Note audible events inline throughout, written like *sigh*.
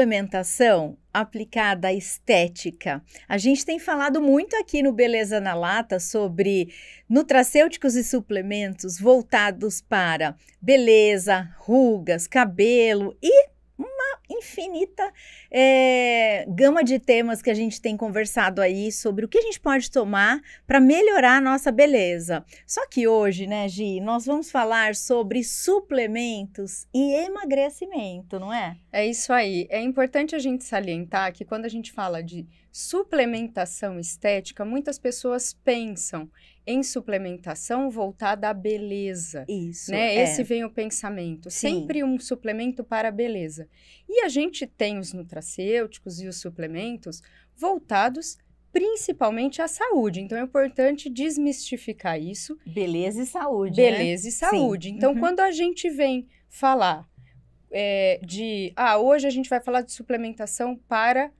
suplementação aplicada à estética. A gente tem falado muito aqui no Beleza na Lata sobre nutracêuticos e suplementos voltados para beleza, rugas, cabelo e infinita é, gama de temas que a gente tem conversado aí sobre o que a gente pode tomar para melhorar a nossa beleza. Só que hoje, né, Gi, nós vamos falar sobre suplementos e emagrecimento, não é? É isso aí. É importante a gente salientar que quando a gente fala de Suplementação estética, muitas pessoas pensam em suplementação voltada à beleza. Isso. Né? É. Esse vem o pensamento. Sim. Sempre um suplemento para a beleza. E a gente tem os nutracêuticos e os suplementos voltados principalmente à saúde. Então é importante desmistificar isso. Beleza e saúde. Né? Beleza né? e saúde. Sim. Então, uhum. quando a gente vem falar é, de ah, hoje a gente vai falar de suplementação para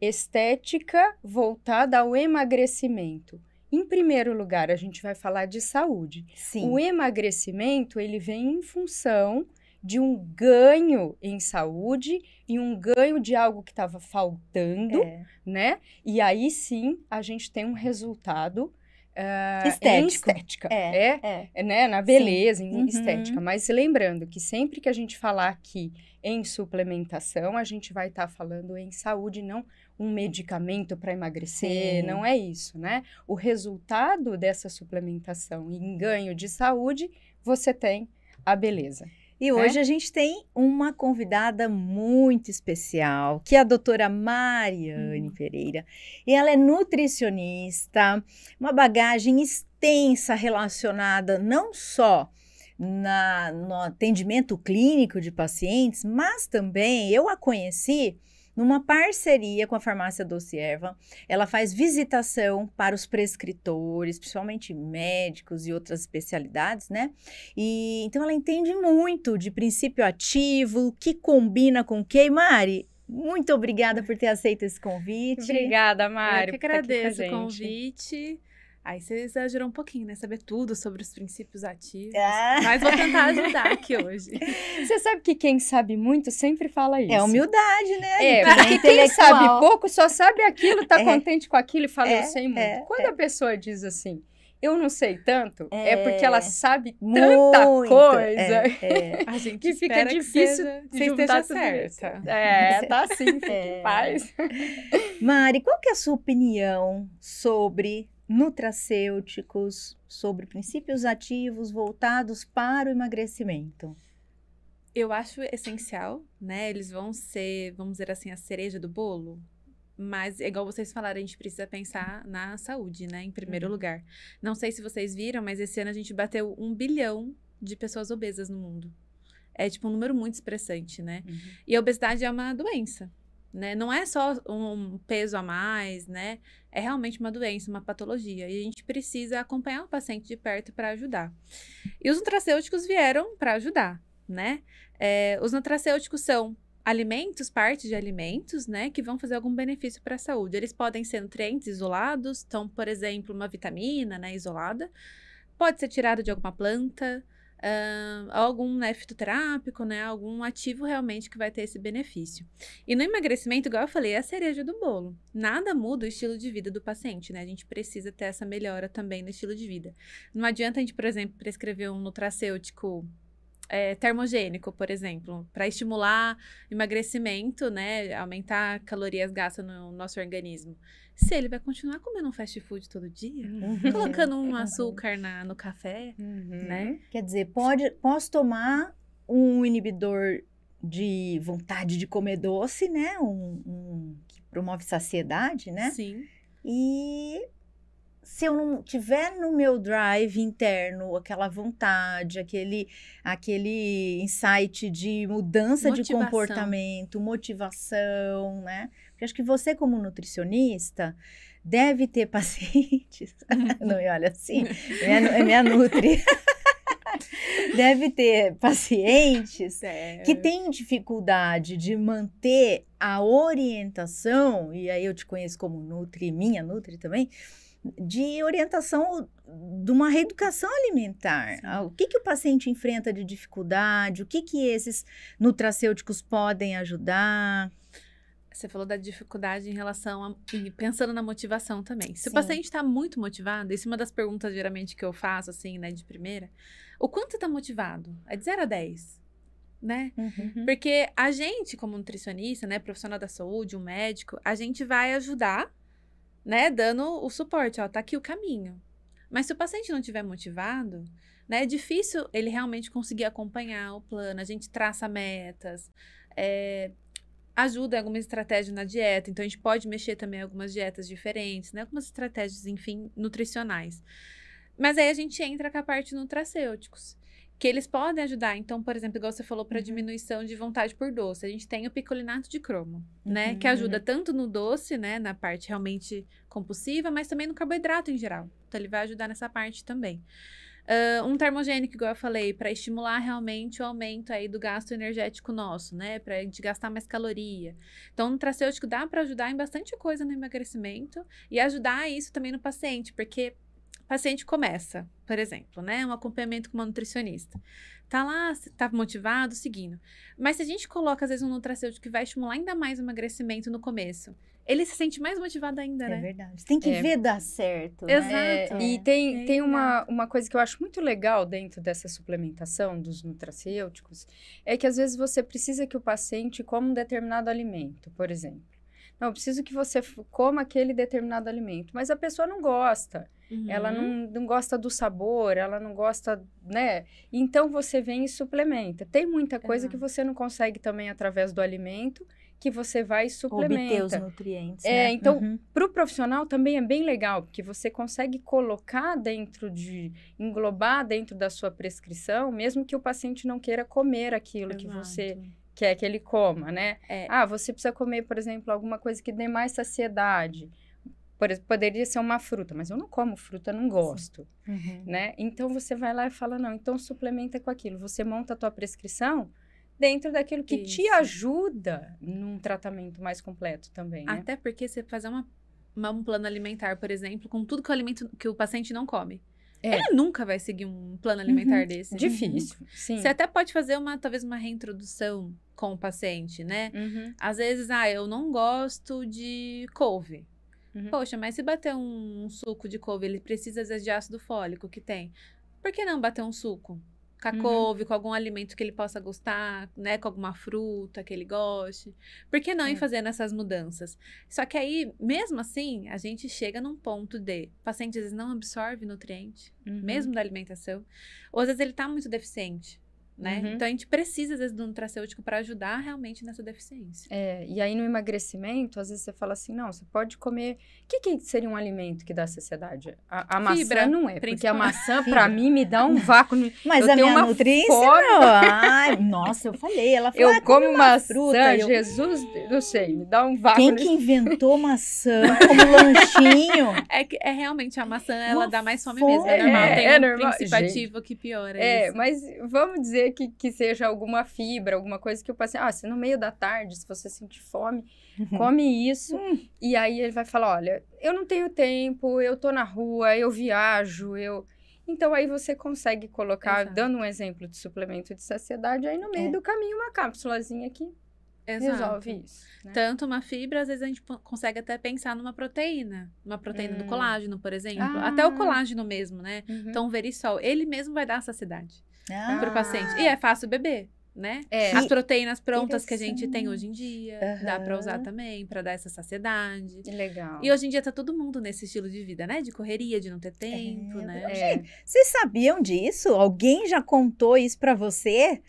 estética voltada ao emagrecimento. Em primeiro lugar, a gente vai falar de saúde. Sim. O emagrecimento, ele vem em função de um ganho em saúde e um ganho de algo que estava faltando, é. né? E aí sim, a gente tem um resultado ah, estética. estética. É, é, é, é né? Na beleza, Sim. em uhum. estética. Mas lembrando que sempre que a gente falar aqui em suplementação, a gente vai estar tá falando em saúde, não um medicamento para emagrecer, Sim. não é isso, né? O resultado dessa suplementação em ganho de saúde, você tem a beleza. E é? hoje é? a gente tem uma convidada muito especial, que é a doutora Mariane hum. Pereira. E ela é nutricionista, uma bagagem extensa relacionada não só na, no atendimento clínico de pacientes, mas também eu a conheci numa parceria com a farmácia Doce Erva. Ela faz visitação para os prescritores, principalmente médicos e outras especialidades, né? E então ela entende muito de princípio ativo, o que combina com o que, Mari? Muito obrigada por ter aceito esse convite. Obrigada, é, Mário. Eu que agradeço o convite. Aí você exagerou um pouquinho, né? Saber tudo sobre os princípios ativos. Ah. Mas vou tentar ajudar *laughs* aqui hoje. Você sabe que quem sabe muito sempre fala é isso. É humildade, né? É, é porque quem sabe pouco só sabe aquilo, tá é. contente com aquilo e fala, é, eu sei muito. É, Quando é. a pessoa diz assim, eu não sei tanto, é, é porque ela sabe tanta coisa é, *laughs* é. A gente que fica difícil que seja, de juntar certa. Isso. *laughs* É, tá assim é. paz. Mari, qual que é a sua opinião sobre nutracêuticos, sobre princípios ativos voltados para o emagrecimento? Eu acho essencial, né? Eles vão ser, vamos dizer assim, a cereja do bolo. Mas, igual vocês falaram, a gente precisa pensar na saúde, né? Em primeiro uhum. lugar. Não sei se vocês viram, mas esse ano a gente bateu um bilhão de pessoas obesas no mundo. É, tipo, um número muito expressante, né? Uhum. E a obesidade é uma doença né? Não é só um peso a mais, né? É realmente uma doença, uma patologia. E a gente precisa acompanhar o paciente de perto para ajudar. E os nutracêuticos vieram para ajudar, né? É, os nutracêuticos são alimentos, partes de alimentos, né, que vão fazer algum benefício para a saúde. Eles podem ser nutrientes isolados, então, por exemplo, uma vitamina, né, isolada, pode ser tirada de alguma planta, uh, algum né, fitoterápico, né, algum ativo realmente que vai ter esse benefício. E no emagrecimento, igual eu falei, é a cereja do bolo. Nada muda o estilo de vida do paciente, né? A gente precisa ter essa melhora também no estilo de vida. Não adianta a gente, por exemplo, prescrever um nutracêutico é, termogênico, por exemplo, para estimular emagrecimento, né, aumentar calorias gastas no nosso organismo se ele vai continuar comendo um fast food todo dia, uhum. colocando *laughs* um é açúcar na, no café, uhum. né? Quer dizer, pode, posso tomar um inibidor de vontade de comer doce, né? Um, um que promove saciedade, né? Sim. E se eu não tiver no meu drive interno aquela vontade, aquele, aquele insight de mudança motivação. de comportamento, motivação, né? Porque acho que você, como nutricionista, deve ter *laughs* pacientes. Não me olha assim, é minha, é minha Nutri. *laughs* deve ter pacientes que têm dificuldade de manter a orientação, e aí eu te conheço como Nutri, minha Nutri também, de orientação de uma reeducação alimentar. Sim. Ah, o que, que o paciente enfrenta de dificuldade, o que, que esses nutracêuticos podem ajudar. Você falou da dificuldade em relação a. pensando na motivação também. Se Sim. o paciente está muito motivado, isso é uma das perguntas geralmente que eu faço, assim, né, de primeira. O quanto está motivado? É de 0 a 10, né? Uhum. Porque a gente, como nutricionista, né, profissional da saúde, um médico, a gente vai ajudar, né, dando o suporte, ó, tá aqui o caminho. Mas se o paciente não estiver motivado, né, é difícil ele realmente conseguir acompanhar o plano. A gente traça metas, é, ajuda em alguma estratégia na dieta. Então, a gente pode mexer também em algumas dietas diferentes, né? Algumas estratégias, enfim, nutricionais. Mas aí a gente entra com a parte de nutracêuticos. Que eles podem ajudar. Então, por exemplo, igual você falou para uhum. diminuição de vontade por doce, a gente tem o picolinato de cromo, né? Uhum. Que ajuda uhum. tanto no doce, né? Na parte realmente compulsiva, mas também no carboidrato em geral. Então, ele vai ajudar nessa parte também. Uh, um termogênico, igual eu falei, para estimular realmente o aumento aí do gasto energético nosso, né? Para de gastar mais caloria. Então, um tracêutico dá para ajudar em bastante coisa no emagrecimento e ajudar isso também no paciente, porque o paciente começa, por exemplo, né? Um acompanhamento com uma nutricionista. Tá lá, tá motivado, seguindo. Mas se a gente coloca, às vezes, um nutracêutico que vai estimular ainda mais o emagrecimento no começo, ele se sente mais motivado ainda, é né? É verdade. Tem que é. ver dar certo. Né? Exato. É, e tem, é. tem uma, uma coisa que eu acho muito legal dentro dessa suplementação dos nutracêuticos, é que às vezes você precisa que o paciente coma um determinado alimento, por exemplo. Não, eu preciso que você coma aquele determinado alimento, mas a pessoa não gosta. Uhum. Ela não, uhum. não gosta do sabor, ela não gosta, né? Então você vem e suplementa. Tem muita coisa que você não consegue também através do alimento que você vai e suplementa. Obter os nutrientes. É, né? então, uhum. para o profissional também é bem legal, porque você consegue colocar dentro de, englobar dentro da sua prescrição, mesmo que o paciente não queira comer aquilo Exato. que você quer que ele coma, né? É. Ah, você precisa comer, por exemplo, alguma coisa que dê mais saciedade. Por, poderia ser uma fruta, mas eu não como fruta, não gosto, uhum. né? Então você vai lá e fala não, então suplementa com aquilo. Você monta a tua prescrição dentro daquilo que Isso. te ajuda uhum. num tratamento mais completo também. Né? Até porque você fazer uma, uma, um plano alimentar, por exemplo, com tudo que o alimento que o paciente não come. É. Ele nunca vai seguir um plano alimentar uhum. desse. Difícil. Uhum. Sim. Você até pode fazer uma, talvez, uma reintrodução com o paciente, né? Uhum. Às vezes, ah, eu não gosto de couve. Uhum. Poxa, mas se bater um, um suco de couve, ele precisa, às vezes, de ácido fólico que tem. Por que não bater um suco? com a uhum. couve, com algum alimento que ele possa gostar, né? Com alguma fruta que ele goste. Por que não é. ir fazendo essas mudanças? Só que aí, mesmo assim, a gente chega num ponto de o paciente às vezes não absorve nutriente, uhum. mesmo da alimentação, ou às vezes ele está muito deficiente né? Uhum. Então a gente precisa, às vezes, de um terapêutico para ajudar realmente nessa deficiência. É, e aí no emagrecimento, às vezes você fala assim: não, você pode comer. O que, que seria um alimento que dá saciedade? A, a maçã não é, porque a maçã, para mim, me dá um vácuo. *laughs* Mas eu a minha nutrição. Ai, nossa, eu falei, ela falou. Eu ah, como uma maçã, fruta, eu... Jesus, não sei, me dá um vácuo. Quem que inventou maçã *laughs* como lanchinho? É, que, é realmente a maçã, ela uma dá mais fome, fome. mesmo. É, é normal, é, tem é um normal. Gente, que piora. É, isso. mas vamos dizer ser que, que seja alguma fibra, alguma coisa que o paciente. Ah, se no meio da tarde, se você sentir fome, uhum. come isso. Hum. e aí ele vai falar: olha, eu não tenho tempo, eu tô na rua, eu viajo, eu. Então aí você consegue colocar, Exato. dando um exemplo de suplemento de saciedade, aí no meio é. do caminho uma cápsulazinha que Exato. resolve isso. Né? Tanto uma fibra, às vezes a gente consegue até pensar numa proteína, uma proteína hum. do colágeno, por exemplo, ah. até o ah. colágeno mesmo, né? Uhum. Então o verissol, ele mesmo vai dar saciedade ah. para o paciente. E é fácil beber. Né? É. As proteínas prontas que a gente assim. tem hoje em dia, uhum. dá para usar também para dar essa saciedade. Que legal. E hoje em dia tá todo mundo nesse estilo de vida, né? De correria, de não ter é, tempo, né? é, né? É. Gente, vocês sabiam disso? Alguém já contou isso para você?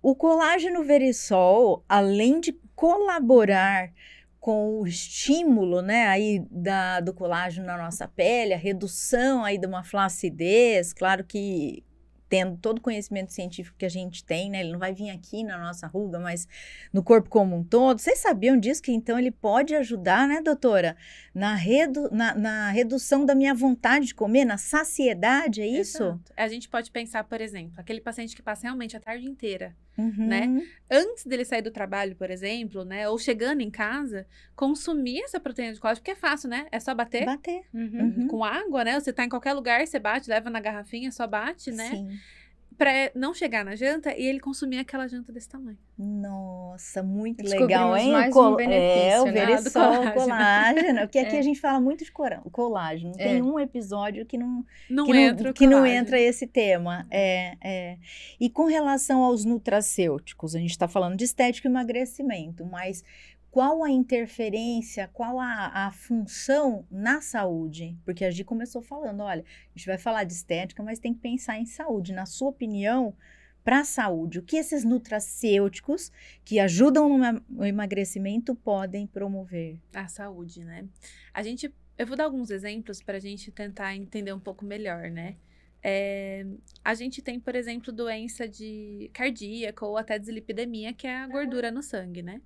O colágeno verisol, além de colaborar com o estímulo, né, aí da, do colágeno na nossa pele, a redução aí de uma flacidez, claro que tendo todo o conhecimento científico que a gente tem, né? Ele não vai vir aqui na nossa ruga, mas no corpo como um todo. Vocês sabiam disso? Que então ele pode ajudar, né, doutora? Na, redu na, na redução da minha vontade de comer, na saciedade, é isso? Exato. A gente pode pensar, por exemplo, aquele paciente que passa realmente a tarde inteira né? Uhum. Né? Antes dele sair do trabalho, por exemplo, né? Ou chegando em casa, consumir essa proteína de colágeno, porque é fácil, né? É só bater. Bater. Uhum. uhum. Com água, né? Você tá em qualquer lugar, você bate, leva na garrafinha, só bate, né? Sim para não chegar na janta e ele consumir aquela janta desse tamanho. Nossa, muito legal, hein? Mais Col um benefício, é, o né, ver né? só colágeno. colágeno. Porque aqui *laughs* é. a gente fala muito de colágeno. É. Tem é. um episódio que não, não que, entra não, que não entra esse tema. É. é, é. E com relação aos nutracêuticos, a gente está falando de estética e emagrecimento, mas qual a interferência, qual a, a função na saúde? Porque a Gi começou falando, olha, a gente vai falar de estética, mas tem que pensar em saúde. Na sua opinião, para a saúde, o que esses nutracêuticos que ajudam no emagrecimento podem promover? A saúde, né? A gente, eu vou dar alguns exemplos para a gente tentar entender um pouco melhor, né? É, a gente tem, por exemplo, doença de cardíaca ou até deslipidemia, que é a gordura no sangue, né?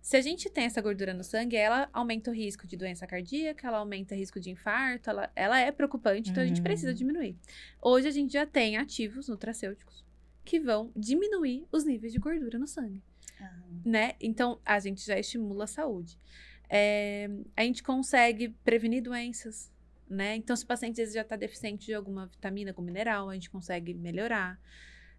Se a gente tem essa gordura no sangue, ela aumenta o risco de doença cardíaca, ela aumenta o risco de infarto, ela, ela é preocupante, então uhum. a gente precisa hum. diminuir. Hoje a gente já tem ativos nutracêuticos que vão diminuir os níveis de gordura no sangue. Uhum. Né? Então a gente já estimula a saúde. É, a gente consegue prevenir doenças. Né? Então, se o paciente já está deficiente de alguma vitamina, algum mineral, a gente consegue melhorar.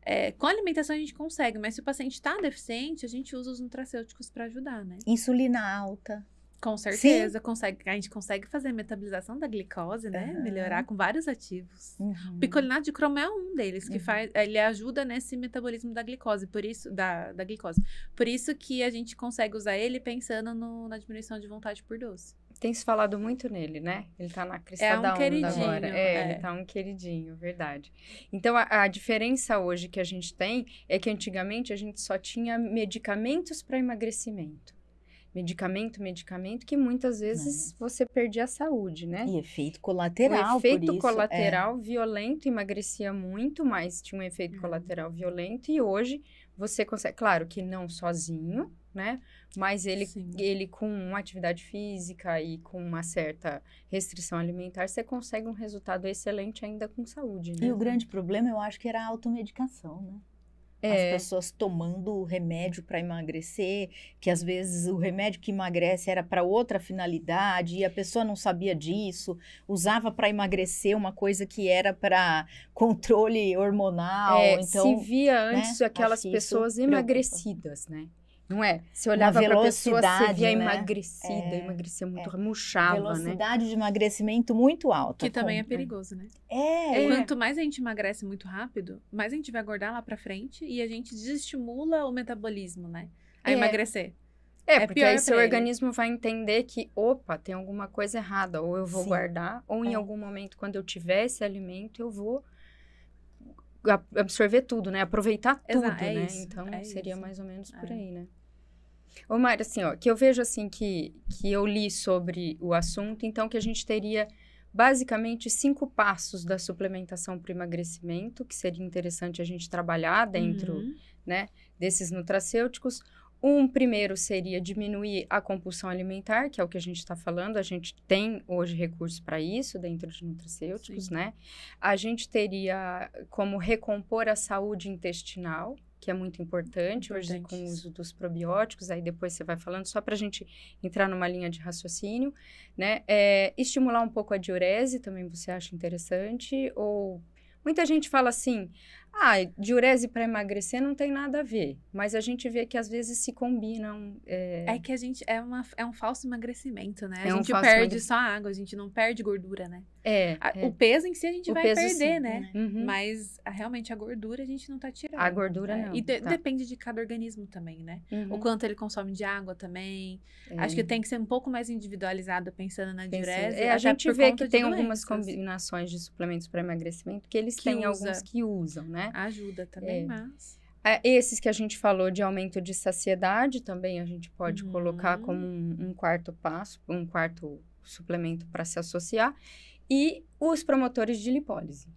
É, com alimentação a gente consegue, mas se o paciente está deficiente, a gente usa os nutracêuticos para ajudar, né? Insulina alta. Com certeza, consegue, a gente consegue fazer a metabolização da glicose, né? Uhum. Melhorar com vários ativos. Uhum. Picolinato de cromo é um deles, que uhum. faz, ele ajuda nesse metabolismo da glicose, por isso, da, da glicose. Por isso que a gente consegue usar ele pensando no, na diminuição de vontade por doce. Tem se falado muito nele, né? Ele tá na crista é um da onda queridinho, agora. É, é, ele tá um queridinho, verdade. Então, a, a, diferença hoje que a gente tem é que antigamente a gente só tinha medicamentos para emagrecimento. Medicamento, medicamento, que muitas vezes é. você perdia a saúde, né? E efeito colateral. O efeito isso, é. colateral violento emagrecia muito, mas tinha um efeito uhum. colateral violento. E hoje você consegue, claro que não sozinho, né? Mas ele, ele com uma atividade física e com uma certa restrição alimentar, você consegue um resultado excelente ainda com saúde. Né? E o grande problema, eu acho que era a automedicação, né? É. As pessoas tomando o remédio para emagrecer, que às vezes o remédio que emagrece era para outra finalidade e a pessoa não sabia disso, usava para emagrecer uma coisa que era para *laughs* controle hormonal. É, então, se via né? antes né? aquelas pessoas emagrecidas, preocupa. né? Não é? Você olhava para a pessoa, você via né? emagrecida, é, emagrecia muito, é. murchava, né? velocidade né? de emagrecimento muito alta. Que também é perigoso, né? É. é. Quanto mais a gente emagrece muito rápido, mais a gente vai engordar lá para frente e a gente desestimula o metabolismo, né? A é. emagrecer. É, é porque aí seu ele. organismo vai entender que, opa, tem alguma coisa errada, ou eu vou Sim. guardar, ou em é. algum momento, quando eu tiver esse alimento, eu vou absorver tudo, né? Aproveitar tudo, Exato, né? Isso, então, seria isso. mais ou menos por aí, né? Ô, Mário, assim, ó, que eu vejo assim que, que eu li sobre o assunto, então que a gente teria basicamente cinco passos da suplementação para emagrecimento, que seria interessante a gente trabalhar dentro uhum. né, desses nutracêuticos. Um primeiro seria diminuir a compulsão alimentar, que é o que a gente está falando. A gente tem hoje recursos para isso dentro de nutracêuticos, Sim. né? A gente teria como recompor a saúde intestinal, que é muito importante, hoje com o uso dos probióticos, aí depois você vai falando, só para a gente entrar numa linha de raciocínio, né? É, estimular um pouco a diurese também você acha interessante? Ou muita gente fala assim, ah, diurese para emagrecer não tem nada a ver, mas a gente vê que às vezes se combinam. É, é que a gente é, uma, é um falso emagrecimento, né? É a gente um perde só água, a gente não perde gordura, né? É, a, é. O peso em si a gente o vai perder, sim, né? né? Uhum. Mas a, ah, realmente a gordura a gente não tá tirando. A gordura né? não. E de, tá. depende de cada organismo também, né? Uhum. O quanto ele consome de água também. É. Acho que tem que ser um pouco mais individualizado pensando na diurese. É, a gente vê que tem doenças. algumas combinações de suplementos para emagrecimento que eles que têm usa. alguns que usam, né? né? Ajuda também, é. mas. É, esses que a gente falou de aumento de saciedade também a gente pode uhum. colocar como um, um, quarto passo, um quarto suplemento para se associar. E os promotores de lipólise.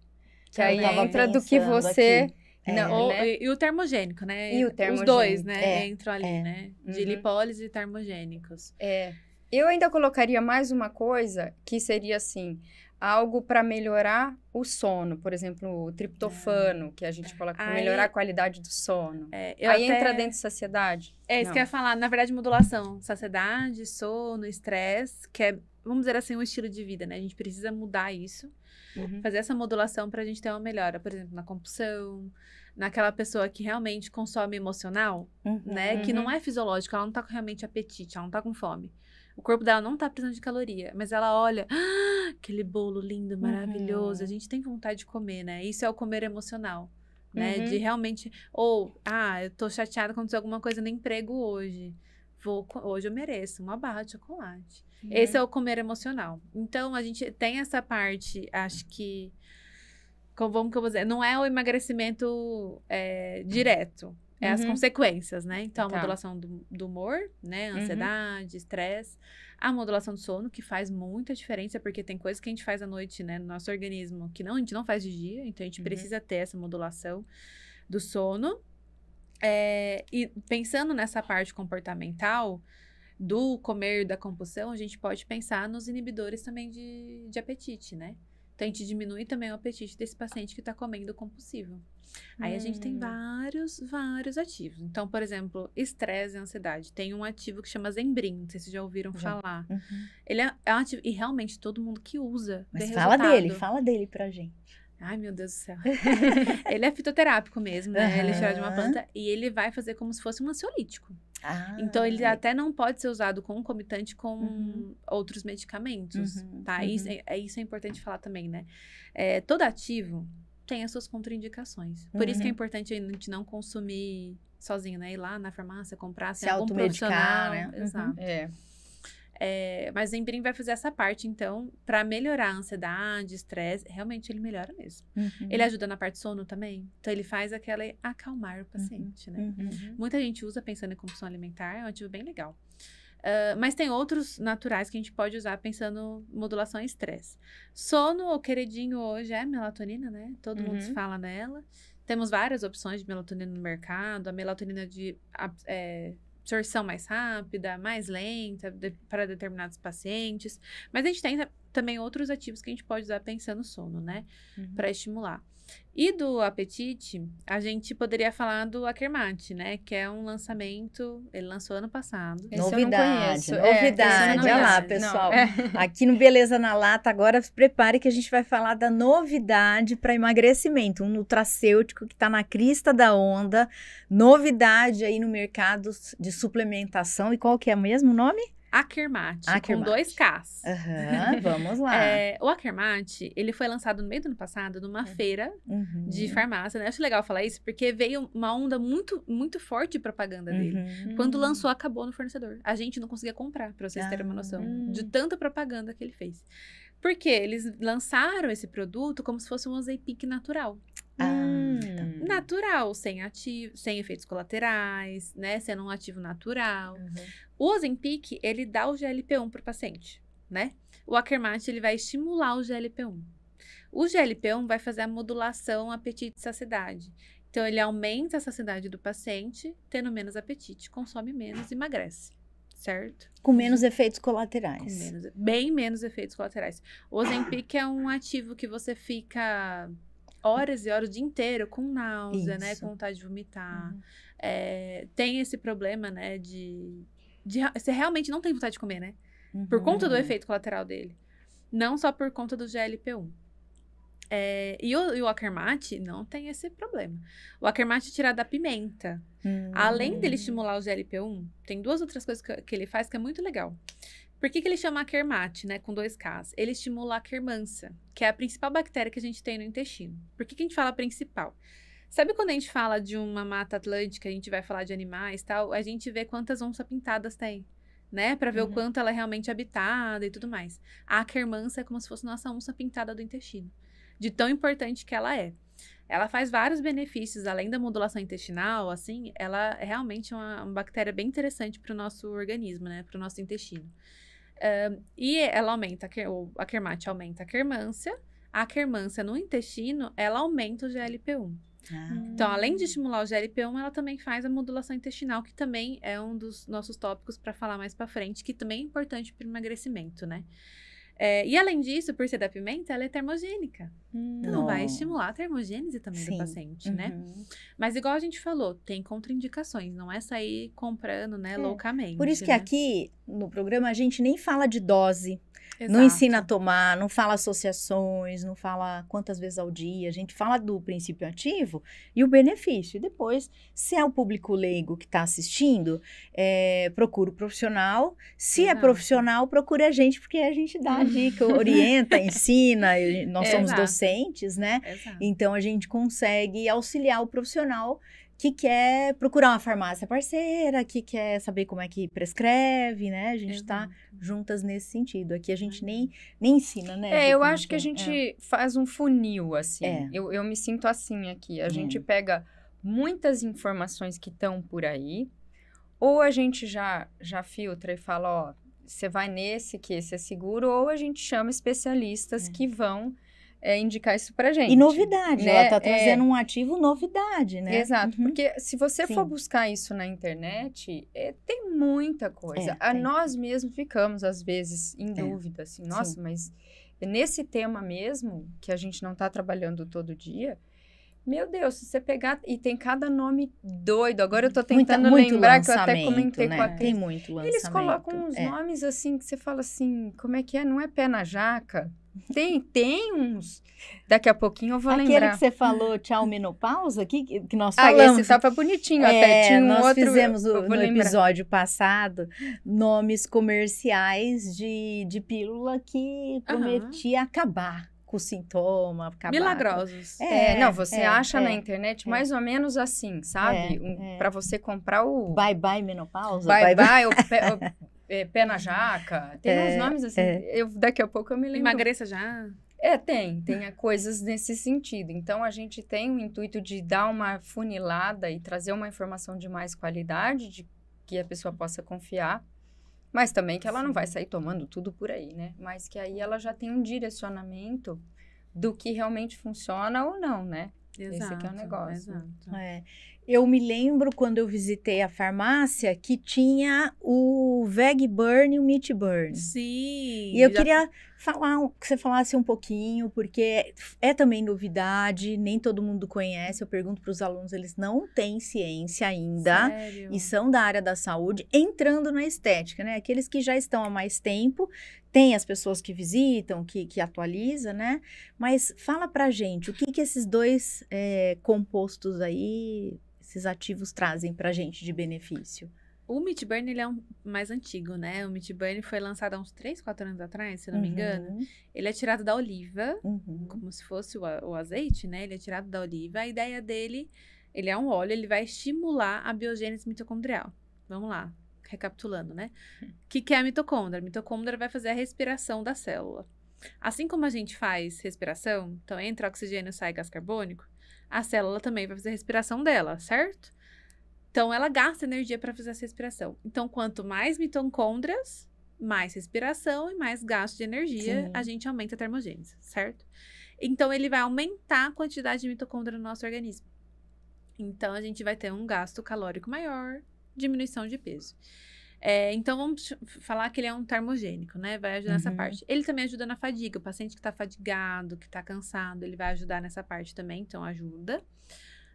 Que Eu aí entra do que você. Aqui. É, Não, é, né? ou, e, o termogênico, né? E o termogênico. Os dois, né? É, Entram ali, é. né? De uhum. lipólise e termogênicos. É. Eu ainda colocaria mais uma coisa que seria assim, algo para melhorar o sono, por exemplo, o triptofano, que a gente coloca para melhorar a qualidade do sono. É, Aí até... entra dentro de saciedade? É, isso Não. que eu ia falar, na verdade, modulação, saciedade, sono, estresse, que é, vamos dizer assim, um estilo de vida, né? A gente precisa mudar isso, uhum. fazer essa modulação para a gente ter uma melhora, por exemplo, na compulsão, naquela pessoa que realmente consome emocional, uhum, né? Uhum. Que não uhum. é fisiológico, ela não tá com realmente apetite, ela não tá com fome. O corpo dela não tá precisando de caloria, mas ela olha, ah, aquele bolo lindo, maravilhoso, uhum. a gente tem vontade de comer, né? Isso é o comer emocional. Né, uhum. De realmente, ou, ah, eu tô chateada, quando aconteceu alguma coisa no emprego hoje. Vou, hoje eu mereço uma barra de chocolate. Uhum. Esse é uhum. o comer emocional. Então, a gente tem essa parte, acho que. Como, como que eu vou dizer? Não é o emagrecimento é, direto é as uhum. consequências, né? Então, a tá. modulação do, do, humor, né? Uhum. Ansiedade, estresse. Uhum. A modulação do sono, que faz muita diferença, porque tem coisas que a gente faz à noite, né? No nosso organismo, que não, a gente não faz de dia. Então, a gente uhum. precisa ter essa modulação do sono. É, e pensando nessa parte comportamental do comer e da compulsão, a gente pode pensar nos inibidores também de, de apetite, né? Então, a gente diminui também o apetite desse paciente que está comendo compulsivo. Aí hum. a gente tem hum. vários, vários ativos. Então, por exemplo, estresse e ansiedade. Tem um ativo que chama zembrin não sei se já ouviram já. falar. Uhum. Ele é, é, um ativo, e realmente todo mundo que usa. Mas fala resultado. dele, fala dele pra gente. Ai, meu Deus do céu. *laughs* ele é fitoterápico mesmo, né? Uhum. Ele é de uma planta e ele vai fazer como se fosse um ansiolítico. Ah, então, ele é. até não pode ser usado concomitante com uhum. outros medicamentos, uhum, tá? Uhum. Isso, é, é, isso é importante falar também, né? É, todo ativo tem as suas contraindicações. Por isso que é uhum. importante a gente não consumir sozinho, né? Ir lá na farmácia, comprar, se, se é automedicar, né? Exato. Uhum. É. É, mas o Embrim vai fazer essa parte, então, para melhorar a ansiedade, estresse, realmente ele melhora mesmo. Uhum. Ele ajuda na parte sono também, então ele faz aquela acalmar o uhum, paciente, uhum. né? Uhum. Muita gente usa pensando em compulsão alimentar, é um ativo bem legal. Uh, mas tem outros naturais que a gente pode usar pensando modulação em estresse. Sono, o queridinho hoje é melatonina, né? Todo mundo se uhum. fala nela. Temos várias opções de melatonina no mercado, a melatonina de é, absorção mais rápida, mais lenta de, para determinados pacientes. Mas a gente tenta também outros ativos que a gente pode usar pensando no sono, né? Uhum. Para estimular. E do apetite, a gente poderia falar do Akermate, né? Que é um lançamento, ele lançou ano passado. Esse novidade, é, novidade. É, Olha lá, pessoal. É. Aqui no Beleza na Lata, agora prepare que a gente vai falar da novidade para emagrecimento, um nutracêutico que está na crista da onda, novidade aí no mercado de suplementação. E qual que é mesmo o nome? Akermat, com dois Ks. Uhum, *laughs* vamos lá. é, o Akermat, ele foi lançado no meio do ano passado numa hum. uhum. feira uhum. de farmácia, né? Acho legal falar isso, porque veio uma onda muito, muito forte de propaganda dele. Uhum. Quando lançou, acabou no fornecedor. A gente não conseguia comprar, pra vocês terem uma noção de ah. tanta propaganda que ele fez. Porque eles lançaram esse produto como se fosse um Ozempic natural. Ah, tá. hum. Natural, sem ativo, sem efeitos colaterais, né? Sendo um ativo natural. Uhum. O Ozempic, ele dá o GLP-1 para o paciente, né? O Akermat, ele vai estimular o GLP-1. O GLP-1 vai fazer a modulação apetite e saciedade. Então, ele aumenta a saciedade do paciente, tendo menos apetite, consome menos e emagrece certo? Com menos efeitos colaterais. Menos, bem menos efeitos colaterais. O Ozempic é um ativo que você fica horas e horas o dia inteiro com náusea, né? Isso. né? Com vontade de vomitar. Uhum. É, tem esse problema, né? De, de, Você realmente não tem vontade de comer, né? Uhum. Por conta do efeito colateral dele. Não só por conta do GLP-1. É, e, o, e o Akermate não tem esse problema. O Akermate é tira da pimenta. Hum. Além dele estimular o GLP-1, tem duas outras coisas que, que, ele faz que é muito legal. Por que, que ele chama Akermate, né? Com dois Ks. Ele estimula a Kermansa, que é a principal bactéria que a gente tem no intestino. Por que, que a gente fala principal? Sabe quando a gente fala de uma mata atlântica, a gente vai falar de animais tal, a gente vê quantas onças pintadas tem, né? Para ver uhum. o quanto ela é realmente habitada e tudo mais. A Kermansa é como se fosse nossa onça pintada do intestino de tão importante que ela é. Ela faz vários benefícios, além da modulação intestinal, assim, ela é realmente uma, uma bactéria bem interessante para o nosso organismo, né? Para o nosso intestino. Um, e ela aumenta, a, a quermate aumenta a quermância, a quermância no intestino, ela aumenta o GLP-1. Ah. Então, além de estimular o GLP-1, ela também faz a modulação intestinal, que também é um dos nossos tópicos para falar mais para frente, que também é importante para o emagrecimento, né? É, e além disso, por ser da pimenta, ela é termogênica. Hum. Então vai estimular a termogênese também Sim. do paciente, né? uhum. né? Mas igual a gente falou, tem contraindicações, não é sair comprando, né, é. loucamente. Por isso né? que aqui no programa a gente nem fala de dose. Exato. Não ensina a tomar, não fala associações, não fala quantas vezes ao dia. A gente fala do princípio ativo e o benefício. E depois, se é o público leigo que está assistindo, é, procura o profissional. Se é Exato. é profissional, procura a gente, porque a gente dá a dica, *laughs* orienta, ensina. Nós somos Exato. docentes, né? Então, a gente consegue auxiliar o profissional que quer é procurar uma farmácia parceira, que quer é saber como é que prescreve, né? A gente está juntas nesse sentido. Aqui a gente nem, uhum. nem ensina, né? É, eu acho que a é. gente é. faz um funil, assim. É. Eu, eu me sinto assim aqui. A gente pega muitas informações que estão por aí, ou a gente já, já filtra e fala, ó, você vai nesse que esse é seguro, ou a gente chama especialistas que vão é, indicar isso pra gente. E novidade, né? ela tá é. trazendo é... um ativo novidade, né? Exato, uhum. porque se você Sim. for buscar isso na internet, é, tem muita coisa. É, a tem. nós mesmos ficamos, às vezes, em é, dúvida, assim, nossa, Sim. mas nesse tema mesmo, que a gente não tá trabalhando todo dia, meu Deus, se você pegar. E tem cada nome doido. Agora eu tô tentando muito, muito lembrar que eu até comentei né? com a né? Cris. Tem muito lançamento. Eles colocam uns é. nomes assim que você fala assim: como é que é? Não é pé na jaca? Tem, tem uns. Daqui a pouquinho eu vou Aquele lembrar. Aquele que você falou, tchau, menopausa, que, que nós falamos. Ah, esse tava bonitinho, é, até tinha um nós outro. Nós fizemos o, no lembrar. episódio passado nomes comerciais de, de pílula que prometia acabar com o sintoma, acabar. Milagrosos. É, é não, você é, acha na é, internet é. mais ou menos assim, sabe? Um, é, para você comprar o... Bye Bye Menopausa. Bye Bye, bye, bye. *laughs* é, Pé na Jaca, tem é, uns nomes assim. É. Eu, daqui a pouco eu me lembro. Emagreça já. É, tem, tem coisas nesse sentido. Então a gente tem o intuito de dar uma funilada e trazer uma informação de mais qualidade, de que a pessoa possa confiar, mas também que ela Sim. não vai sair tomando tudo por aí, né? Mas que aí ela já tem um direcionamento do que realmente funciona ou não, né? Exato, Esse aqui é o negócio. Exato. É. Eu me lembro quando eu visitei a farmácia que tinha o Veg Burn e o Meat Burn. Sim. E eu já... queria falar que você falasse um pouquinho, porque é, também novidade, nem todo mundo conhece. Eu pergunto para os alunos, eles não têm ciência ainda Sério? e são da área da saúde, entrando na estética, né? Aqueles que já estão há mais tempo, tem as pessoas que visitam, que, que atualiza, né? Mas fala pra gente o que, que esses dois é, compostos aí esses ativos trazem para a gente de benefício? O Meatburn ele é um mais antigo, né? O Burn foi lançado há uns 3, 4 anos atrás, se não me engano. Uhum. Ele é tirado da oliva, uhum. como se fosse o, o, azeite, né? Ele é tirado da oliva. A ideia dele, ele é um óleo, ele vai estimular a biogênese mitocondrial. Vamos lá, recapitulando, né? O hum. que, que é a mitocôndria? A mitocôndria vai fazer a respiração da célula. Assim como a gente faz respiração, então entra oxigênio e sai gás carbônico, a célula também vai fazer a respiração dela, certo? Então, ela gasta energia para fazer essa respiração. Então, quanto mais mitocôndrias, mais respiração e mais gasto de energia, Sim. a gente aumenta a termogênese, certo? Então, ele vai aumentar a quantidade de mitocôndria no nosso organismo. Então, a gente vai ter um gasto calórico maior, diminuição de peso. É, então, vamos falar que ele é um termogênico, né? Vai ajudar uhum. nessa parte. Ele também ajuda na fadiga. O paciente que está fadigado, que está cansado, ele vai ajudar nessa parte também, então ajuda.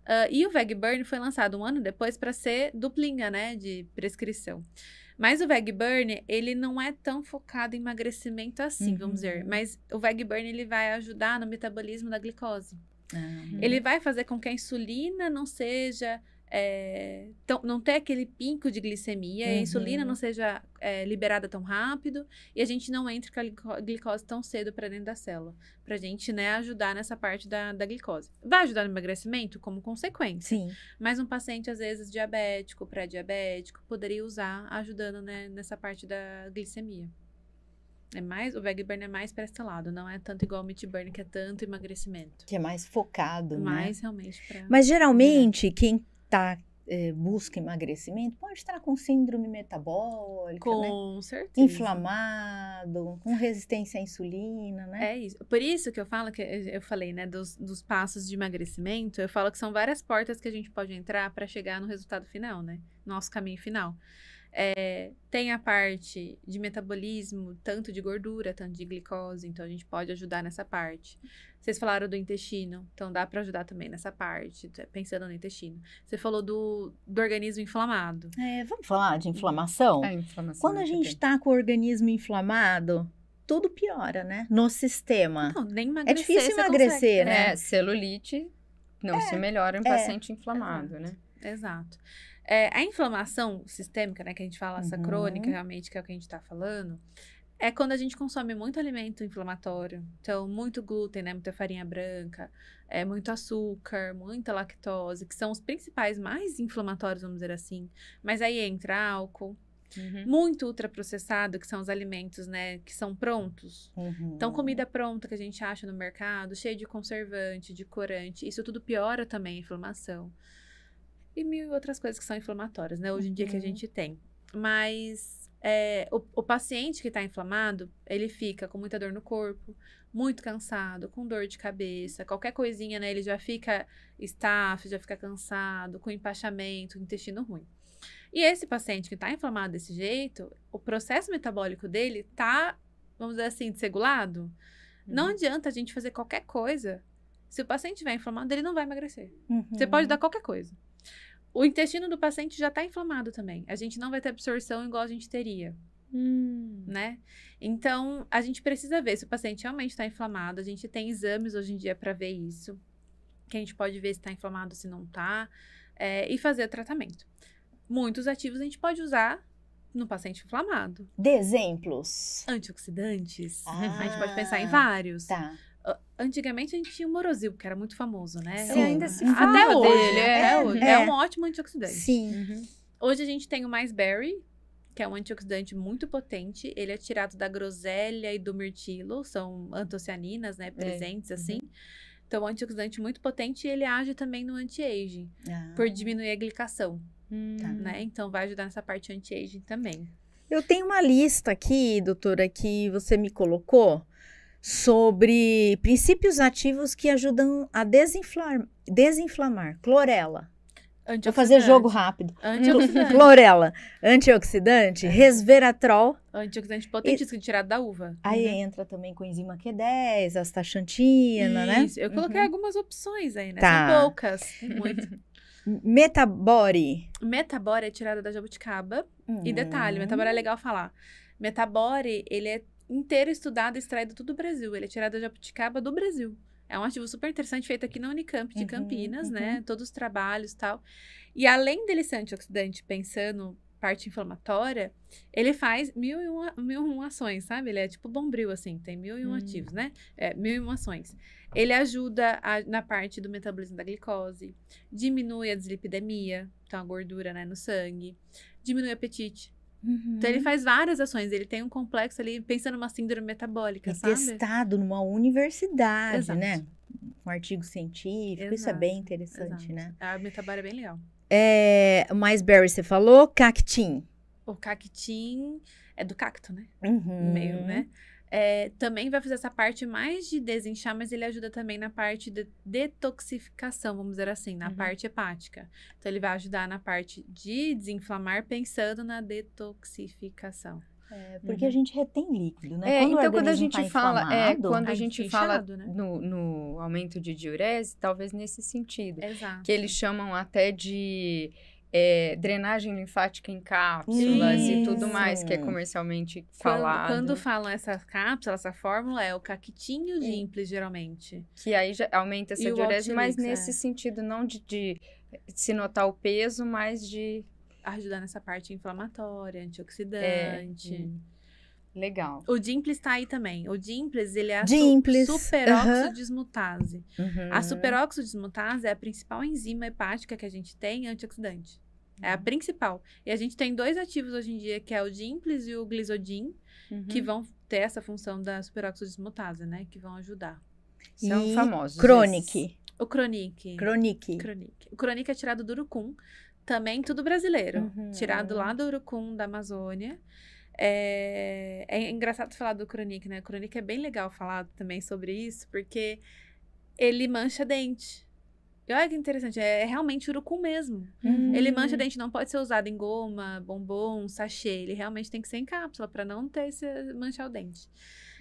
Uh, e o VegBurn foi lançado um ano depois para ser duplinha, né, de prescrição. Mas o VegBurn, ele não é tão focado em emagrecimento assim, uhum. vamos dizer. Uhum. Mas o VegBurn, ele vai ajudar no metabolismo da glicose. Ah, uhum. Ele vai fazer com que a insulina não seja é, tão, não ter aquele pico de glicemia, uhum. a insulina não uhum. seja é, liberada tão rápido e a gente não entre com a glicose tão cedo para dentro da célula, para a gente né, ajudar nessa parte da, da glicose. Vai ajudar no emagrecimento como consequência, Sim. mas um paciente às vezes diabético, pré-diabético, poderia usar ajudando né, nessa parte da glicemia. É mais, o veg burn é mais para esse lado, não é tanto igual o meat burn, que é tanto emagrecimento. Que é mais focado, mais né? Mais realmente para... Mas geralmente, é. quem tá é, busca emagrecimento, pode estar com síndrome metabólica, né? com né? certeza. inflamado, com resistência à insulina, né? É isso. Por isso que eu falo que eh, eu falei, né, dos, dos passos de emagrecimento, eu falo que são várias portas que a gente pode entrar para chegar no resultado final, né? Nosso caminho final. É, tem a parte de metabolismo, tanto de gordura, tanto de glicose, então a gente pode ajudar nessa parte. Vocês falaram do intestino, então dá para ajudar também nessa parte, pensando no intestino. Você falou do, do organismo inflamado. É, vamos falar de uhum. inflamação? É, inflamação Quando é a gente está com o organismo inflamado, tudo piora, né? No sistema. Não, nem é emagrecer. Né? É difícil emagrecer, consegue, né? celulite não se é, melhora em paciente inflamado, né? Exato. É, a inflamação sistêmica, né, que a gente fala, essa uhum. crônica realmente, que é o que a gente está falando, é quando a gente consome muito alimento inflamatório. Então, muito glúten, né, muita farinha branca, é, muito açúcar, muita lactose, que são os principais mais inflamatórios, vamos dizer assim. Mas aí entra álcool. Uhum. Muito ultraprocessado, que são os alimentos, né? Que são prontos. Uhum. Então, comida pronta que a gente acha no mercado, cheio de conservante, de corante. Isso tudo piora também a inflamação e mil outras coisas que são inflamatórias, né? Hoje em dia que a uhum. gente tem. Mas é, o, o, paciente que está inflamado, ele fica com muita dor no corpo, muito cansado, com dor de cabeça, qualquer coisinha, né? Ele já fica estafo, já fica cansado, com empachamento, intestino ruim. E esse paciente que está inflamado desse jeito, o processo metabólico dele tá, vamos dizer assim, desregulado. Uhum. Não adianta a gente fazer qualquer coisa. Se o paciente estiver inflamado, ele não vai emagrecer. Uhum. Você pode uhum. dar qualquer coisa o intestino do paciente já está inflamado também. A gente não vai ter absorção igual a gente teria. Hum. Né? Então, a gente precisa ver se o paciente realmente está inflamado. A gente tem exames hoje em dia para ver isso. Que a gente pode ver se está inflamado, se não está. É, e fazer o tratamento. Muitos ativos a gente pode usar no paciente inflamado. De exemplos. Antioxidantes. Ah, *laughs* a gente pode pensar em ah, vários. Tá. Antigamente a gente tinha o Morosil, que era muito famoso, né? Sim, ainda se fala até dele, hoje, né? é, hoje. É. é. um ótimo antioxidante. Sim. Uhum. Hoje a gente tem o mais berry, que é um antioxidante muito potente. Ele é tirado da groselha e do mirtilo, são antocianinas, né, é. presentes é. assim. Uhum. Então, é um antioxidante muito potente e ele age também no anti-aging, ah. por diminuir a glicação, hum. Tá. né? Então, vai ajudar nessa parte anti-aging também. Eu tenho uma lista aqui, doutora, que você me colocou, sobre princípios ativos que ajudam a desinflamar, desinflamar clorela. Vou fazer jogo rápido. Antioxidante. *laughs* Clorela, antioxidante, é. resveratrol. Antioxidante potentíssimo, e... tirado da uva. Aí uhum. entra também com enzima Q10, as taxantina, né? Isso, eu coloquei uhum. algumas opções aí, né? Tá. São poucas, muito. *laughs* Metabore. Metabore é tirada da jabuticaba. Hum. E detalhe, metabore é legal falar. Metabore, ele é inteiro estudado, extraído tudo do Brasil. Ele é tirado da jabuticaba do Brasil. É um artigo super interessante feito aqui na Unicamp de uhum, Campinas, né? uhum. né? Todos os trabalhos tal. E além dele ser antioxidante, pensando parte inflamatória, ele faz mil e, uma, mil e um ações, sabe? Ele é tipo bombril, assim, tem mil e um hum. ativos, né? É, mil e um ações. Ele ajuda a, na parte do metabolismo da glicose, diminui a dislipidemia, então a gordura né, no sangue, diminui o apetite, Uhum. Então ele uhum. faz várias ações, ele tem um complexo ali, pensa numa síndrome metabólica, é sabe? Testado numa universidade, né? Exato. né? Um artigo científico, Exato. isso é bem interessante, Exato. né? A metabólica é bem legal. É, mais Barry, você falou, cactim. O cactim é do cacto, né? Uhum. Meio, né? é, também vai fazer essa parte mais de desinchar, mas ele ajuda também na parte de detoxificação, vamos dizer assim, na uhum. parte hepática. Então, ele vai ajudar na parte de desinflamar, pensando na detoxificação. É, porque uhum. a gente retém líquido, né? É, quando então, quando a gente tá fala, é, quando a, tá gente fala né? no, no, aumento de diurese, talvez nesse sentido. Exato. Que eles chamam até de é, drenagem linfática em cápsulas Isso. e tudo mais que é comercialmente falado. Quando, falam essa cápsula, essa fórmula, é o caquitinho de geralmente. Que aí aumenta essa e diurese, mas nesse é. sentido não de, de se notar o peso, mas de... Ajudar nessa parte inflamatória, antioxidante... É. Hum. Legal. O Dimples está aí também. O Dimples, ele é a Dimples, desmutase a Uhum. A é a principal enzima hepática que a gente tem antioxidante. Uhum. É a uhum. principal. E a gente tem dois ativos hoje em dia, que é o Dimples e o Glisodin, uhum. que vão ter essa função da superóxido desmutase né? Que vão ajudar. São e famosos. Chronic. O Chronic. Chronic. Chronic. O Chronic é tirado do urucum. Também tudo brasileiro. Uhum. Tirado lá do urucum, da Amazônia. É, é engraçado falar do Chronic, né? Chronic é bem legal falar também sobre isso, porque ele mancha dente. E olha que interessante, é, é realmente urucum mesmo. Uhum. Ele mancha uhum. dente, não pode ser usado em goma, bombom, sachê. Ele realmente tem que ser em cápsula para não ter esse manchar o dente.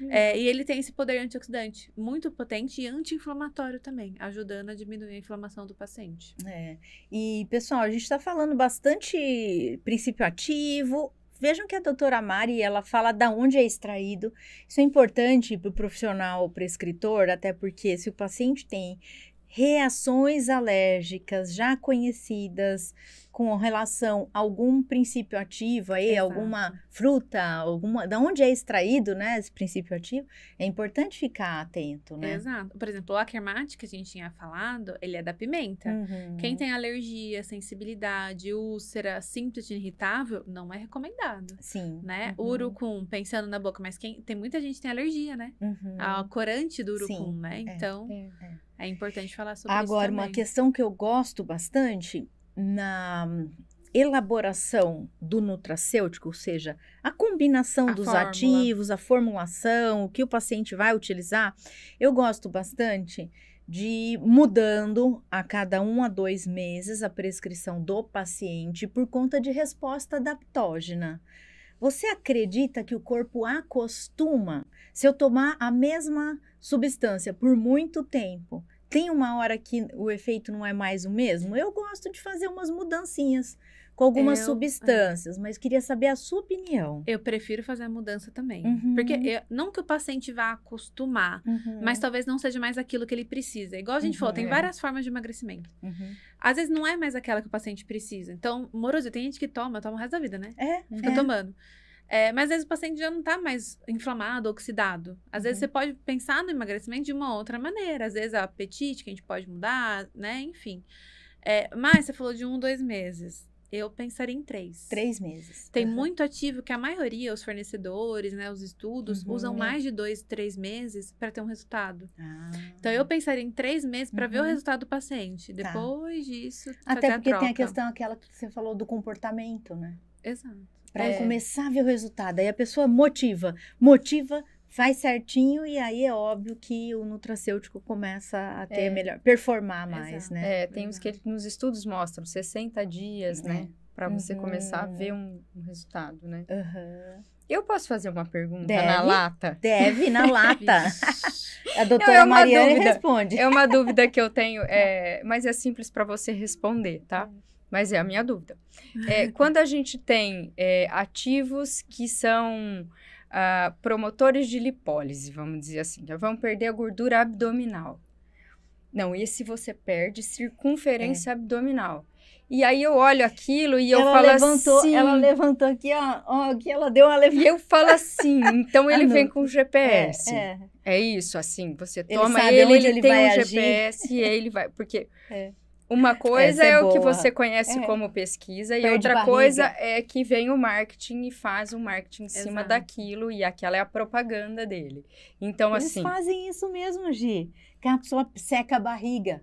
Uhum. É, e ele tem esse poder antioxidante muito potente e anti-inflamatório também, ajudando a diminuir a inflamação do paciente. É. E, pessoal, a gente está falando bastante princípio ativo, Vejam que a doutora Mari, ela fala da onde é extraído. Isso é importante para o profissional prescritor, até porque se o paciente tem reações alérgicas já conhecidas, com relação a algum princípio ativo aí, Exato. alguma fruta, alguma, da onde é extraído, né, esse princípio ativo, é importante ficar atento, né? Exato. Por exemplo, o ackermate que a gente tinha falado, ele é da pimenta. Uhum. Quem tem alergia, sensibilidade, úlcera, síntese irritável, não é recomendado. Sim. Né? Uhum. Urucum, pensando na boca, mas quem tem muita gente tem alergia, né? Uhum. Ao corante do urucum, Sim. né? É, então, é, é, é. é, importante falar sobre Agora, isso Agora, uma questão que eu gosto bastante na elaboração do nutracêutico, ou seja, a combinação a dos fórmula. ativos, a formulação, o que o paciente vai utilizar, eu gosto bastante de mudando a cada um a dois meses a prescrição do paciente por conta de resposta adaptógena. Você acredita que o corpo acostuma se eu tomar a mesma substância por muito tempo? tem uma hora que o efeito não é mais o mesmo? Eu gosto de fazer umas mudancinhas com algumas eu, é. substâncias, é. mas queria saber a sua opinião. Eu prefiro fazer a mudança também. Uhum. Porque eu, não que o paciente vá acostumar, uhum. mas talvez não seja mais aquilo que ele precisa. Igual a gente uhum. falou, tem uhum, é. várias formas de emagrecimento. Uhum. Às vezes não é mais aquela que o paciente precisa. Então, moroso, tem gente que toma, toma o resto da vida, né? É. Fica é. tomando. É, mas às vezes o paciente já não está mais inflamado, oxidado. Às uhum. vezes você pode pensar no emagrecimento de uma outra maneira. Às vezes é o apetite que a gente pode mudar, né? Enfim. É, mas você falou de um, dois meses. Eu pensaria em três. Três meses. Tem uhum. muito ativo que a maioria, os fornecedores, né, os estudos, uhum. usam mais de dois, três meses para ter um resultado. Ah. Então, eu ah. pensaria em três meses para uhum. ver o uhum. resultado do paciente. Tá. Depois tá. disso, Até porque a tem a questão aquela que você falou do comportamento, né? Exato para é. começar a ver o resultado. Aí a pessoa motiva, motiva, faz certinho e aí é óbvio que o nutracêutico começa a ter é. melhor, performar mais, Exato. né? É, tem uns que nos estudos mostram 60 dias, né? É. Para uhum. você começar a ver um, um resultado, né? Uhum. Eu posso fazer uma pergunta deve, na lata? Deve, na *laughs* lata. a doutora Não, é responde. É uma dúvida que eu tenho, *laughs* é, mas é simples para você responder, tá? Uhum mas é a minha dúvida. *laughs* É, quando a gente tem é, ativos que são ah, promotores de lipólise, vamos dizer assim, já vão perder a gordura abdominal. Não, esse você perde circunferência é. abdominal. E aí eu olho aquilo e ela eu falo levantou, assim... Ela levantou aqui, ó, ó, aqui ela deu uma levantada. E eu falo assim, *laughs* então ele ah, vem com GPS. É, é. é, isso, assim, você ele toma ele, ele, ele, tem um agir. GPS e ele vai... Porque *laughs* é. Uma coisa é, é o que você conhece é. como pesquisa Perde e outra barriga. coisa é que vem o marketing e faz o marketing em Exato. cima daquilo e aquela é a propaganda dele. Então Eles assim. Eles fazem isso mesmo, Gi. Que a pessoa seca a barriga.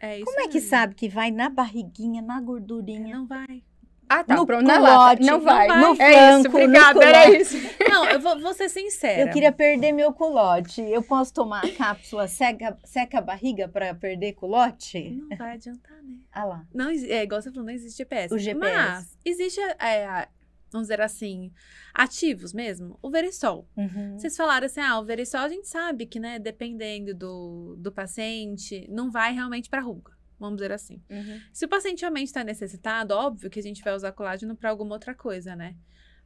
É isso Como é que sabe que vai na barriguinha, na gordurinha? Não vai. Ah, tá. No pronto, na Não vai. É não vai. No flanco, é isso, obrigada. Era isso. *laughs* Não, eu vou, vou, ser sincera. Eu queria perder meu culote. Eu posso tomar a cápsula seca, seca a barriga para perder culote? Não vai adiantar, né? Ah lá. Não, é igual você falou, não existe GPS. O GPS. Mas existe, é, vamos dizer assim, ativos mesmo, o Verisol. Uhum. Vocês falaram assim, ah, o Verisol a gente sabe que, né, dependendo do, do paciente, não vai realmente para ruga. Vamos dizer assim. Uhum. Se o paciente realmente está necessitado, óbvio que a gente vai usar colágeno para alguma outra coisa, né?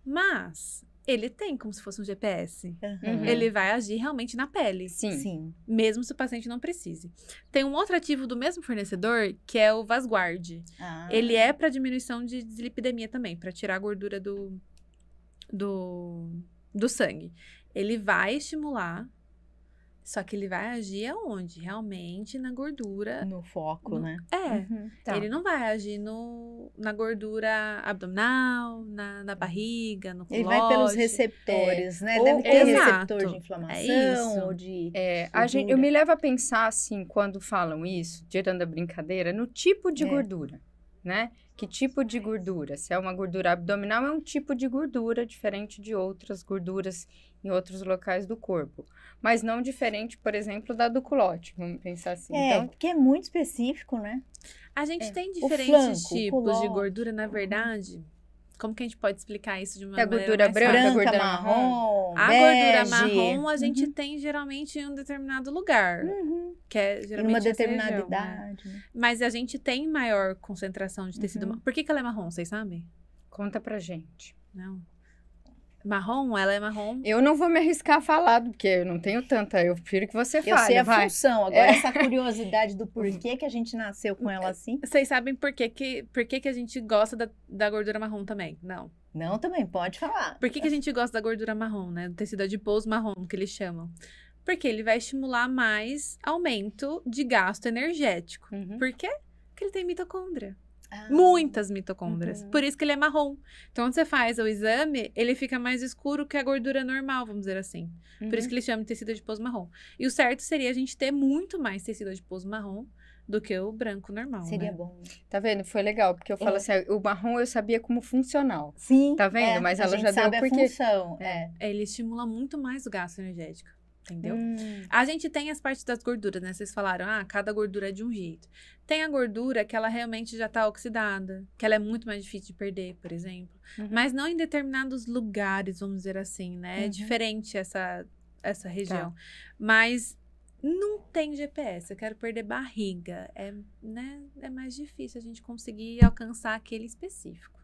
Mas ele tem como se fosse um GPS. Uhum. uhum. Ele vai agir realmente na pele. Sim. Sim. Mesmo se o paciente não precise. Tem um outro ativo do mesmo fornecedor, que é o Vasguard. Ah. Ele é para diminuição de dislipidemia também, para tirar a gordura do, do, do sangue. Ele vai estimular só que ele vai agir aonde? Realmente na gordura. No foco, no... né? É. Uhum, tá. Ele não vai agir no, na gordura abdominal, na, na barriga, no colóide. Ele vai pelos receptores, é. né? Ou, Deve ter exato. receptor de é inflamação é ou de. É, a gente, eu me levo a pensar assim, quando falam isso, tirando a brincadeira, no tipo de é. gordura né? Que tipo de gordura? Se é uma gordura abdominal, é um tipo de gordura diferente de outras gorduras em outros locais do corpo, mas não diferente, por exemplo, da do culote, vamos pensar assim. É, então, porque é muito específico, né? A gente é. tem diferentes flanco, tipos de gordura, na uhum. verdade, como que a gente pode explicar isso de uma da A gordura branca, branca, gordura marrom, A bege. gordura marrom a gente uhum. tem geralmente em um determinado lugar, uhum. que é geralmente em uma determinada região, idade. Né? Mas a gente tem maior concentração de tecido. Uhum. Por que, que ela é marrom, vocês sabem? Conta pra gente. Não. Marrom? Ela é marrom? Eu não vou me arriscar a falar, porque eu não tenho tanta. Eu prefiro que você fale. Eu sei a vai. função. Agora, é. essa curiosidade do *laughs* porquê que a gente nasceu com ela assim. Vocês sabem por que, que, por que, que a gente gosta da, da gordura marrom também? Não. Não, também, pode falar. Por que, que a gente gosta da gordura marrom, né? Do tecido adiposo marrom, que eles chamam. Porque ele vai estimular mais aumento de gasto energético. Uhum. Por quê? Porque ele tem mitocôndria. Ah. Muitas mitocôndrias. Uhum. Por isso que ele é marrom. Então, quando você faz o exame, ele fica mais escuro que a gordura normal, vamos dizer assim. Uhum. Por isso uhum. que ele chama de tecido adiposo marrom. E o certo seria a gente ter muito mais tecido adiposo marrom do que o branco normal. Seria né? bom. Tá vendo? Foi legal, porque eu falo é. assim, ah, o marrom eu sabia como funcional. Sim. Tá vendo? É, Mas ela já deu porque função, é. É. é. Ele estimula muito mais o gasto energético entendeu? Hum. A gente tem as partes das gorduras, né? Vocês falaram, ah, cada gordura é de um jeito. Tem a gordura que ela realmente já tá oxidada, que ela é muito mais difícil de perder, por exemplo. Uhum. Mas não em determinados lugares, vamos dizer assim, né? É uhum. É diferente essa, essa tá. região. Tá. Mas não tem GPS, eu quero perder barriga. É, né, é mais difícil a gente conseguir alcançar aquele específico.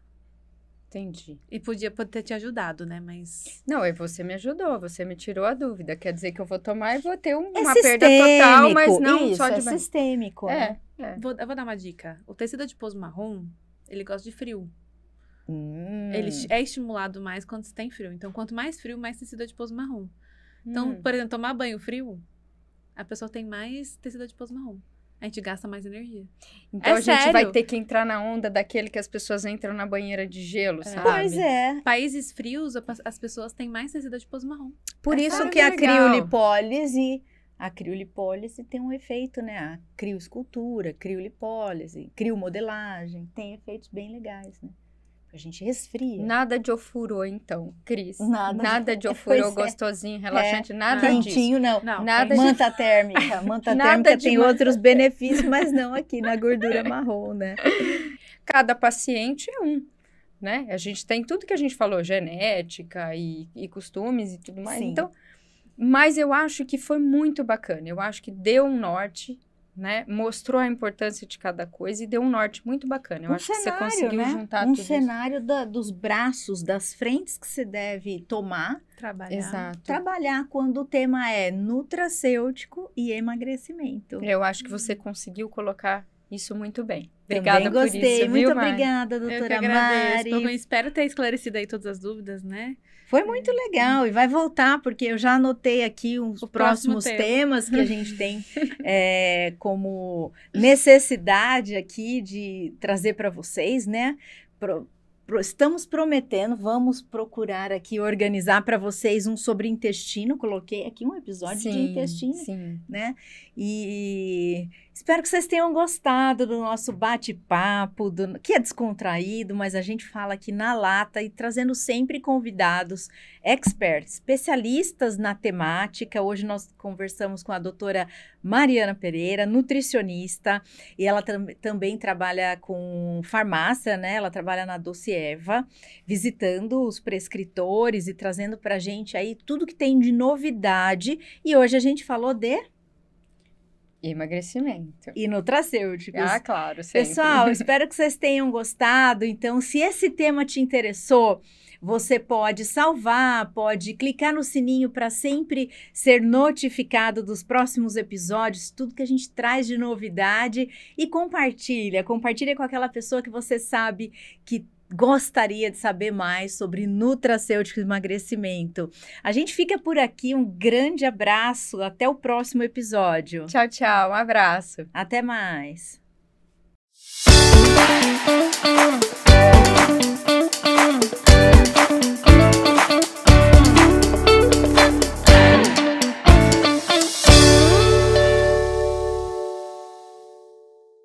Entendi. E podia ter te ajudado, né? Mas. Não, e você me ajudou, você me tirou a dúvida. Quer dizer que eu vou tomar e vou ter um, é uma perda total, mas não Isso, só é de. É sistêmico. É, né? é. Vou, eu vou dar uma dica. O tecido adiposo marrom, ele gosta de frio. Hum. Ele é estimulado mais quando você tem frio. Então, quanto mais frio, mais tecido adiposo marrom. Então, hum. por exemplo, tomar banho frio, a pessoa tem mais tecido adiposo marrom a gente gasta mais energia. Então é a sério? gente vai ter que entrar na onda daquele que as pessoas entram na banheira de gelo, é. sabe? Pois é. Países frios, as pessoas têm mais necessidade de pós marrom. Por é isso que, que a é criolipólise, a criolipólise tem um efeito, né? A crioscultura, criolipólise, criomodelagem, tem efeitos bem legais, né? A gente resfria. Nada de ofurô, então, Cris. Nada. Nada de *laughs* ofurô é. gostosinho, é. relaxante, nada Quentinho, disso. Quentinho, não. não. Nada manta de... térmica. Manta *laughs* térmica tem manta... outros benefícios, mas não aqui na gordura *laughs* marrom, né? Cada paciente é um. Né? A gente tem tudo que a gente falou, genética e, e costumes e tudo mais. Sim. Então, mas eu acho que foi muito bacana. Eu acho que deu um norte né? Mostrou a importância de cada coisa e deu um norte muito bacana. Eu um acho cenário, que você conseguiu né? juntar um tudo. Um cenário da, dos braços, das frentes que se deve tomar. Trabalhar. Exato. Trabalhar quando o tema é nutracêutico e emagrecimento. Eu acho que você conseguiu colocar isso muito bem. Obrigada Também gostei. Isso, muito viu, obrigada, doutora Eu que agradeço. Mari. Bom, espero ter esclarecido aí todas as dúvidas, né? Foi muito legal e vai voltar, porque eu já anotei aqui os próximos tema. temas que a gente tem é, *laughs* como necessidade aqui de trazer para vocês, né? Pro, pro, estamos prometendo, vamos procurar aqui organizar para vocês um sobre intestino. Coloquei aqui um episódio sim, de intestino, sim. né? E Espero que vocês tenham gostado do nosso bate-papo, do... que é descontraído, mas a gente fala aqui na lata e trazendo sempre convidados, experts, especialistas na temática. Hoje nós conversamos com a doutora Mariana Pereira, nutricionista, e ela tam também trabalha com farmácia, né? Ela trabalha na Doce Eva, visitando os prescritores e trazendo para a gente aí tudo que tem de novidade. E hoje a gente falou de emagrecimento. E nutracêuticos. Ah, claro, sempre. Pessoal, *laughs* espero que vocês tenham gostado. Então, se esse tema te interessou, você pode salvar, pode clicar no sininho para sempre ser notificado dos próximos episódios, tudo que a gente traz de novidade e compartilha, compartilha com aquela pessoa que você sabe que gostaria de saber mais sobre nutracêuticos emagrecimento. A gente fica por aqui, um grande abraço, até o próximo episódio. Tchau, tchau, um abraço. Até mais.